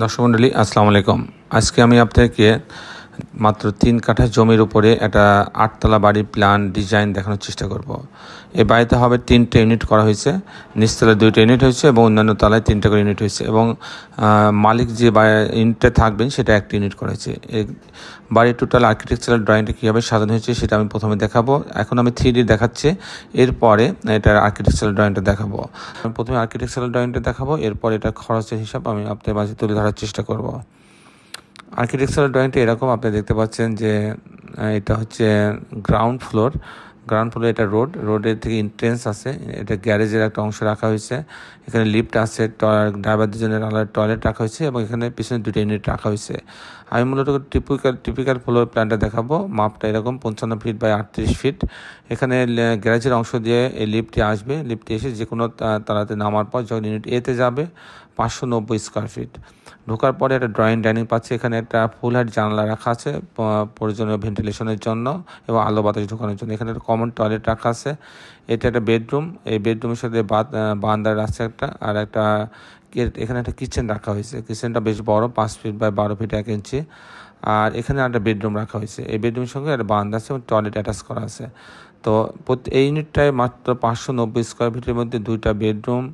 দর্শক মন্ডলী আসসালামু আলাইকুম আজকে আমি আপনাদেরকে মাত্র তিন কাঠা জমির উপরে একটা আটতলা বাড়ির প্ল্যান ডিজাইন দেখানোর চেষ্টা করব। এই বাড়িতে হবে তিনটে ইউনিট করা হয়েছে নিচতলায় দুইটা ইউনিট হয়েছে এবং অন্যান্য তলায় তিনটে করে ইউনিট হয়েছে এবং মালিক যে ইউনিটে থাকবেন সেটা একটি ইউনিট করা হয়েছে বাড়ির টোটাল আর্কিটেকচারাল ড্রয়িংটা কীভাবে সাজানো হয়েছে সেটা আমি প্রথমে দেখাবো এখন আমি থ্রি ডি দেখাচ্ছি এরপরে এটার আর্কিটেকচারাল ড্রয়িংটা দেখাবো প্রথমে আর্কিটেকচারাল ড্রয়িংটা দেখাবো এরপর এটা খরচের হিসাব আমি আপনার মাঝে তুলে ধরার চেষ্টা করবো আর্কিটেকচারাল ড্রয়িংটা এরকম আপনি দেখতে পাচ্ছেন যে এটা হচ্ছে গ্রাউন্ড ফ্লোর গ্রাউন্ড ফ্লোরে এটা রোড রোডের থেকে এন্ট্রেন্স আছে এটা গ্যারেজের একটা অংশ রাখা হয়েছে এখানে লিফট আছে ড্রাইভার দুজনের আলাদা টয়লেট রাখা হয়েছে এবং এখানে পিছনে দুটো ইউনিট রাখা হয়েছে আমি মূলত টিপিক্যাল টিপিক্যাল ফ্লোর প্ল্যানটা দেখাবো মাপটা এরকম পঞ্চান্ন ফিট বাই আটত্রিশ ফিট এখানে গ্যারাজের অংশ দিয়ে এই লিফটটি আসবে লিফটটি এসে যে কোনো তারাতে নামার পর যখন ইউনিট এতে যাবে পাঁচশো নব্বই স্কোয়ার ফিট ঢোকার পরে একটা ড্রয়িং ডাইনিং পাচ্ছে এখানে একটা ফুল হাইট জানলা রাখা আছে প্রয়োজনীয় ভেন্টিলেশনের জন্য এবং আলো বাতাস ঢোকানোর জন্য এখানে একটা কমন টয়লেট রাখা আছে এটা একটা বেডরুম এই বেডরুমের সাথে বারান্দার আছে একটা আর একটা এখানে একটা কিচেন রাখা হয়েছে কিচেনটা বেশ বড় পাঁচ ফিট বাই বারো ফিট এক ইঞ্চি আর এখানে একটা বেডরুম রাখা হয়েছে এই বেডরুমের সঙ্গে একটা বান্ধ আছে এবং টয়লেট অ্যাটাচ করা আছে তো এই ইউনিটটায় মাত্র পাঁচশো নব্বই স্কোয়ার ফিটের মধ্যে দুইটা বেডরুম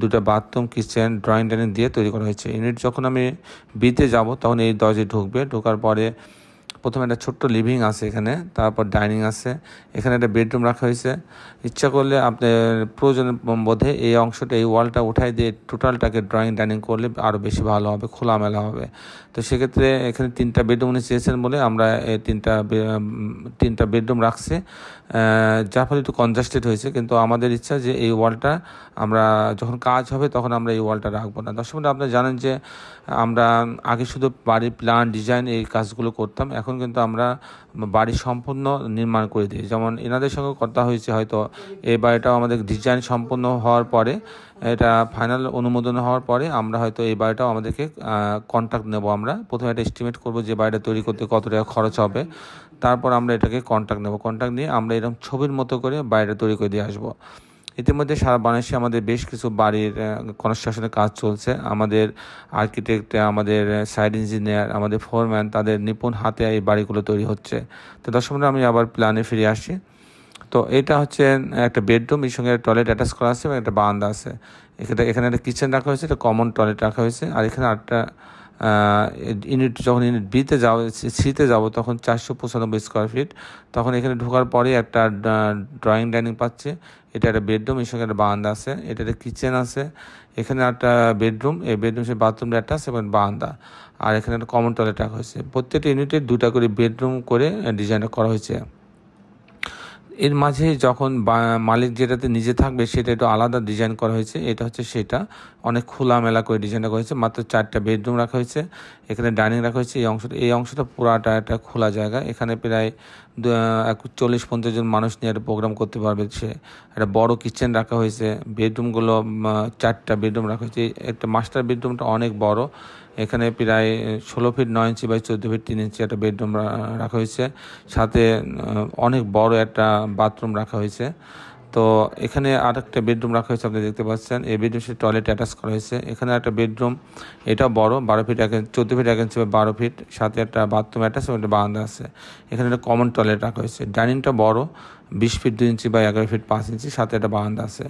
দুটা বাথরুম কিচেন ড্রয়িং ডাইনিং দিয়ে তৈরি করা হয়েছে ইউনিট যখন আমি বিতে যাব তখন এই দরজে ঢুকবে ঢোকার পরে প্রথমে একটা ছোট্ট লিভিং আছে এখানে তারপর ডাইনিং আছে এখানে একটা বেডরুম রাখা হয়েছে ইচ্ছা করলে আপনি প্রয়োজন বোধে এই অংশটা এই ওয়ালটা উঠাই দিয়ে টোটালটাকে ড্রয়িং ডাইনিং করলে আরও বেশি ভালো হবে খোলামেলা হবে তো সেক্ষেত্রে এখানে তিনটা বেডরুম উনি চেয়েছেন বলে আমরা এই তিনটা তিনটা বেডরুম রাখছি যার ফলে একটু কনজাস্টেড হয়েছে কিন্তু আমাদের ইচ্ছা যে এই ওয়ালটা আমরা যখন কাজ হবে তখন আমরা এই ওয়ালটা রাখবো না দর্শক আপনি জানেন যে আমরা আগে শুধু বাড়ির প্ল্যান ডিজাইন এই কাজগুলো করতাম এখন কিন্তু আমরা বাড়ি সম্পূর্ণ নির্মাণ করে দিই যেমন এনাদের সঙ্গে কথা হয়েছে হয়তো এই বাড়িটাও আমাদের ডিজাইন সম্পূর্ণ হওয়ার পরে এটা ফাইনাল অনুমোদন হওয়ার পরে আমরা হয়তো এই বাড়িটাও আমাদেরকে কন্ট্রাক্ট নেব আমরা প্রথমে এটা এস্টিমেট করবো যে বাড়িটা তৈরি করতে কত টাকা খরচ হবে তারপর আমরা এটাকে কন্ট্রাক্ট নেব কন্ট্রাক্ট নিয়ে আমরা এরকম ছবির মতো করে বাড়িটা তৈরি করে দিয়ে আসবো ইতিমধ্যে সারা বাংলাদেশে আমাদের বেশ কিছু বাড়ির কনস্ট্রাকশনের কাজ চলছে আমাদের আর্কিটেক্ট আমাদের সাইড ইঞ্জিনিয়ার আমাদের ফোরম্যান তাদের নিপুণ হাতে এই বাড়িগুলো তৈরি হচ্ছে তো দর্শক আমি আবার প্ল্যানে ফিরে আসি তো এটা হচ্ছে একটা বেডরুম এর সঙ্গে টয়লেট অ্যাটাচ করা আছে এবং একটা বারান্দা আছে এখানে এখানে একটা কিচেন রাখা হয়েছে একটা কমন টয়লেট রাখা হয়েছে আর এখানে আটটা ইউনিট যখন ইউনিট বিতে যাও সিতে যাব তখন চারশো পঁচানব্বই স্কোয়ার ফিট তখন এখানে ঢোকার পরে একটা ড্রয়িং ডাইনিং পাচ্ছে এটা একটা বেডরুম এর সঙ্গে একটা বারান্দা আছে এটা একটা কিচেন আছে এখানে একটা বেডরুম এই বেডরুম সে বাথরুম আছে এবং বারান্দা আর এখানে একটা কমন টয়লেট রাখা হয়েছে প্রত্যেকটা ইউনিটে দুটা করে বেডরুম করে ডিজাইনটা করা হয়েছে এর মাঝে যখন মালিক যেটাতে নিজে থাকবে সেটা একটু আলাদা ডিজাইন করা হয়েছে এটা হচ্ছে সেটা অনেক খোলামেলা করে ডিজাইনটা করা হয়েছে মাত্র চারটা বেডরুম রাখা হয়েছে এখানে ডাইনিং রাখা হয়েছে এই অংশটা এই অংশটা পুরাটা একটা খোলা জায়গা এখানে প্রায় চল্লিশ পঞ্চাশ জন মানুষ নিয়ে একটা প্রোগ্রাম করতে পারবে সে একটা বড় কিচেন রাখা হয়েছে বেডরুমগুলো চারটা বেডরুম রাখা হয়েছে একটা মাস্টার বেডরুমটা অনেক বড় এখানে প্রায় ষোলো ফিট নয় ইঞ্চি বাই চোদ্দো ফিট তিন ইঞ্চি একটা বেডরুম রাখা হয়েছে সাথে অনেক বড় একটা বাথরুম রাখা হয়েছে তো এখানে আর একটা বেডরুম রাখা হয়েছে আপনি দেখতে পাচ্ছেন এই বেডরুম সে টয়লেট অ্যাটাচ করা হয়েছে এখানে একটা বেডরুম এটা বড় বারো ফিট এক চোদ্দো ফিট এক ইঞ্চি বারো ফিট সাথে একটা বাথরুম অ্যাটাচ এবং একটা বারান্দা আছে এখানে একটা কমন টয়লেট রাখা হয়েছে ডাইনিংটা বড় বিশ ফিট দুই ইঞ্চি বা এগারো ফিট পাঁচ ইঞ্চি সাথে একটা বারান্দা আছে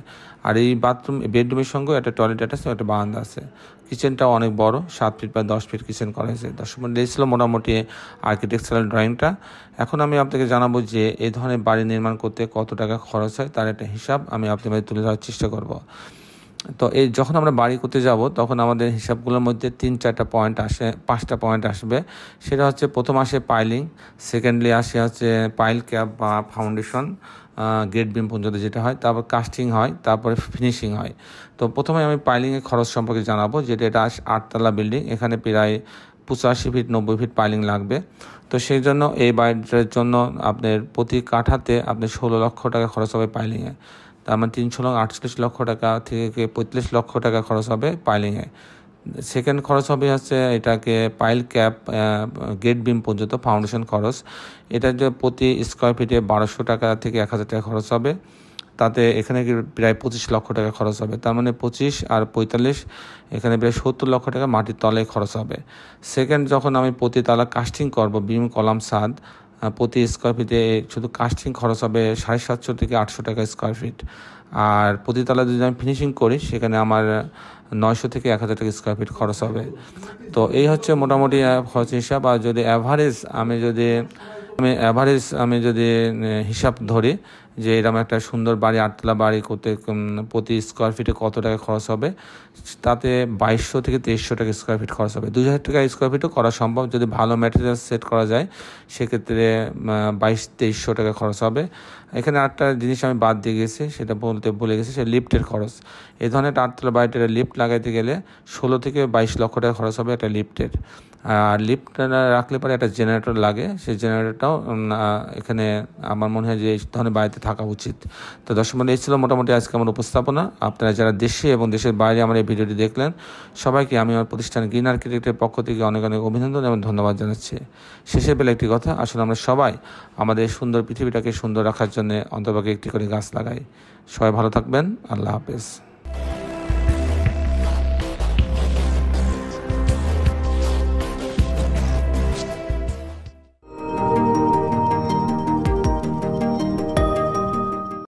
আর এই বাথরুম বেডরুমের সঙ্গে একটা টয়লেট অ্যাটাচ একটা বারান্দা আছে কিচেনটাও অনেক বড় সাত ফিট বা দশ ফিট কিচেন করা হয়েছে দশ মিনিট মানে ছিল মোটামুটি আর্কিটেকচারাল ড্রয়িংটা এখন আমি আপনাকে জানাবো যে এই ধরনের বাড়ি নির্মাণ করতে কত টাকা খরচ হয় তার একটা হিসাব আমি আপনার তুলে ধরার চেষ্টা করব তো এই যখন আমরা বাড়ি করতে যাব তখন আমাদের হিসাবগুলোর মধ্যে তিন চারটা পয়েন্ট আসে পাঁচটা পয়েন্ট আসবে সেটা হচ্ছে প্রথম আসে পাইলিং সেকেন্ডলি আসে হচ্ছে পাইল ক্যাপ বা ফাউন্ডেশন গেট বিম পর্যন্ত যেটা হয় তারপর কাস্টিং হয় তারপরে ফিনিশিং হয় তো প্রথমে আমি পাইলিংয়ের খরচ সম্পর্কে জানাবো যেটা এটা আটতলা বিল্ডিং এখানে প্রায় পঁচাশি ফিট নব্বই ফিট পাইলিং লাগবে তো সেই জন্য এই বাড়িটার জন্য আপনার প্রতি কাঠাতে আপনি ষোলো লক্ষ টাকা খরচ হবে পাইলিংয়ে তার মানে তিনশো আটচল্লিশ লক্ষ টাকা থেকে পঁয়ত্রিশ লক্ষ টাকা খরচ হবে পাইলিংয়ে সেকেন্ড খরচ হবে হচ্ছে এটাকে পাইল ক্যাপ গেট বিম পর্যন্ত ফাউন্ডেশন খরচ এটা যে প্রতি স্কোয়ার ফিটে বারোশো টাকা থেকে এক হাজার টাকা খরচ হবে তাতে এখানে প্রায় পঁচিশ লক্ষ টাকা খরচ হবে তার মানে পঁচিশ আর পঁয়তাল্লিশ এখানে প্রায় সত্তর লক্ষ টাকা মাটির তলায় খরচ হবে সেকেন্ড যখন আমি প্রতি তালা কাস্টিং করব বিম কলাম সাদ প্রতি স্কোয়ার ফিটে শুধু কাস্টিং খরচ হবে সাড়ে সাতশো থেকে আটশো টাকা স্কোয়ার ফিট আর প্রতিতলা যদি আমি ফিনিশিং করি সেখানে আমার নয়শো থেকে এক হাজার টাকা স্কোয়ার ফিট খরচ হবে তো এই হচ্ছে মোটামুটি খরচ হিসাব আর যদি অ্যাভারেজ আমি যদি আমি অ্যাভারেজ আমি যদি হিসাব ধরি যে এরকম একটা সুন্দর বাড়ি আটতলা বাড়ি করতে প্রতি স্কোয়ার ফিটে কত টাকা খরচ হবে তাতে বাইশশো থেকে তেইশশো টাকা স্কোয়ার ফিট খরচ হবে দু হাজার টাকা স্কোয়ার ফিটও করা সম্ভব যদি ভালো ম্যাটেরিয়াল সেট করা যায় সেক্ষেত্রে বাইশ তেইশশো টাকা খরচ হবে এখানে আটটা জিনিস আমি বাদ দিয়ে গেছি সেটা বলতে ভুলে গেছি সে লিফ্টের খরচ এই ধরনের আটতলা বাড়িতে লিফ্ট লাগাইতে গেলে ষোলো থেকে বাইশ লক্ষ টাকা খরচ হবে একটা লিফ্টের আর লিফট রাখলে পরে একটা জেনারেটর লাগে সেই জেনারেটরটাও এখানে আমার মনে হয় যে এই ধরনের বাড়িতে থাকা উচিত তো দর্শক বন্ধু এই ছিল মোটামুটি আজকে আমার উপস্থাপনা আপনারা যারা দেশে এবং দেশের বাইরে আমার এই ভিডিওটি দেখলেন সবাইকে আমি আমার প্রতিষ্ঠান গ্রিন আর্কিটেক্টের পক্ষ থেকে অনেক অনেক অভিনন্দন এবং ধন্যবাদ জানাচ্ছি শেষে বেলা একটি কথা আসলে আমরা সবাই আমাদের সুন্দর পৃথিবীটাকে সুন্দর রাখার জন্য অন্তর্ভাগে একটি করে গাছ লাগাই সবাই ভালো থাকবেন আল্লাহ হাফেজ